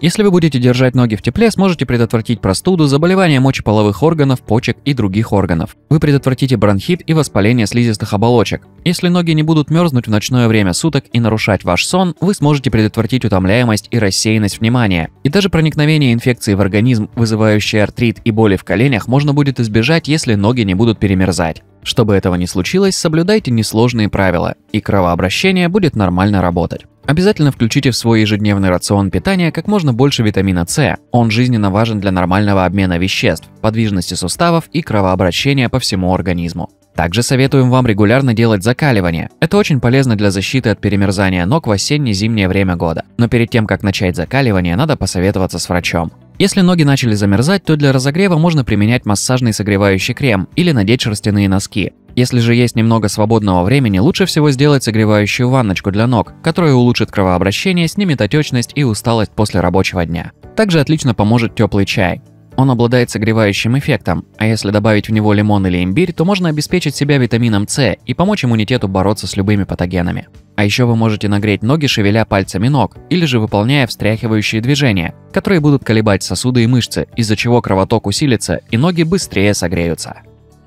Если вы будете держать ноги в тепле, сможете предотвратить простуду, заболевания мочеполовых органов, почек и других органов. Вы предотвратите бронхит и воспаление слизистых оболочек. Если ноги не будут мерзнуть в ночное время суток и нарушать ваш сон, вы сможете предотвратить утомляемость и рассеянность внимания. И даже проникновение инфекции в организм, вызывающей артрит и боли в коленях, можно будет избежать, если ноги не будут перемерзать. Чтобы этого не случилось, соблюдайте несложные правила, и кровообращение будет нормально работать. Обязательно включите в свой ежедневный рацион питания как можно больше витамина С. Он жизненно важен для нормального обмена веществ, подвижности суставов и кровообращения по всему организму. Также советуем вам регулярно делать закаливание. Это очень полезно для защиты от перемерзания ног в осенне-зимнее время года. Но перед тем, как начать закаливание, надо посоветоваться с врачом. Если ноги начали замерзать, то для разогрева можно применять массажный согревающий крем или надеть шерстяные носки. Если же есть немного свободного времени, лучше всего сделать согревающую ванночку для ног, которая улучшит кровообращение, снимет отечность и усталость после рабочего дня. Также отлично поможет теплый чай. Он обладает согревающим эффектом, а если добавить в него лимон или имбирь, то можно обеспечить себя витамином С и помочь иммунитету бороться с любыми патогенами. А еще вы можете нагреть ноги, шевеля пальцами ног, или же выполняя встряхивающие движения, которые будут колебать сосуды и мышцы, из-за чего кровоток усилится и ноги быстрее согреются.